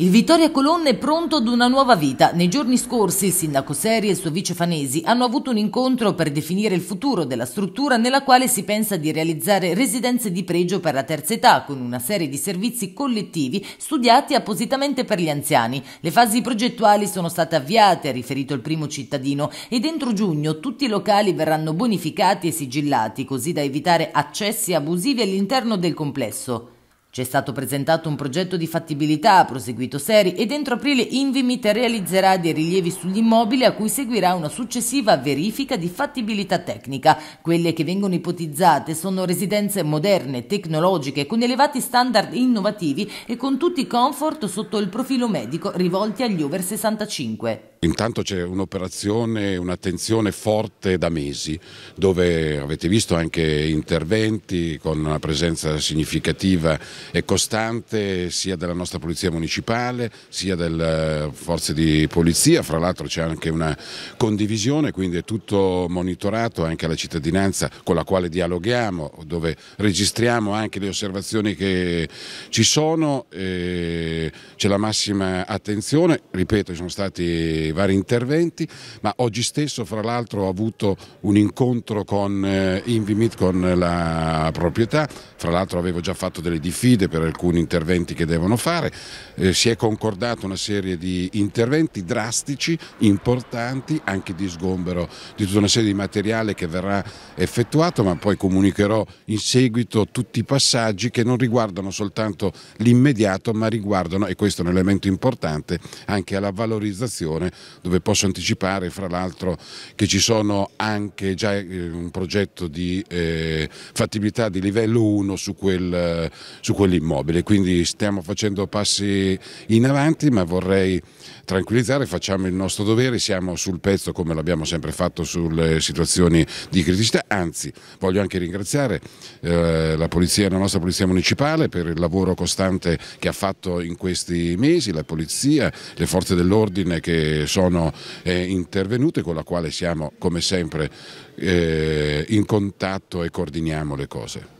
Il Vittoria Colonna è pronto ad una nuova vita. Nei giorni scorsi il sindaco Seri e il suo vice Fanesi hanno avuto un incontro per definire il futuro della struttura nella quale si pensa di realizzare residenze di pregio per la terza età con una serie di servizi collettivi studiati appositamente per gli anziani. Le fasi progettuali sono state avviate, ha riferito il primo cittadino, e entro giugno tutti i locali verranno bonificati e sigillati così da evitare accessi abusivi all'interno del complesso. C'è stato presentato un progetto di fattibilità, ha proseguito Seri, e dentro aprile Invimit realizzerà dei rilievi sugli immobili a cui seguirà una successiva verifica di fattibilità tecnica. Quelle che vengono ipotizzate sono residenze moderne, tecnologiche, con elevati standard innovativi e con tutti i comfort sotto il profilo medico rivolti agli over 65. Intanto c'è un'operazione, un'attenzione forte da mesi, dove avete visto anche interventi con una presenza significativa e costante sia della nostra Polizia Municipale sia delle eh, forze di polizia, fra l'altro c'è anche una condivisione, quindi è tutto monitorato anche alla cittadinanza con la quale dialoghiamo, dove registriamo anche le osservazioni che ci sono, eh, c'è la massima attenzione, ripeto, ci sono stati i vari interventi, ma oggi stesso fra l'altro ho avuto un incontro con eh, Invimit, con la proprietà, fra l'altro avevo già fatto delle diffide per alcuni interventi che devono fare, eh, si è concordato una serie di interventi drastici, importanti, anche di sgombero di tutta una serie di materiale che verrà effettuato, ma poi comunicherò in seguito tutti i passaggi che non riguardano soltanto l'immediato, ma riguardano, e questo è un elemento importante, anche alla valorizzazione dove posso anticipare fra l'altro che ci sono anche già eh, un progetto di eh, fattibilità di livello 1 su, quel, eh, su quell'immobile, quindi stiamo facendo passi in avanti ma vorrei tranquillizzare, facciamo il nostro dovere, siamo sul pezzo come l'abbiamo sempre fatto sulle situazioni di criticità, anzi voglio anche ringraziare eh, la, polizia, la nostra Polizia Municipale per il lavoro costante che ha fatto in questi mesi, la Polizia, le forze dell'ordine che sono eh, intervenute, con la quale siamo come sempre eh, in contatto e coordiniamo le cose.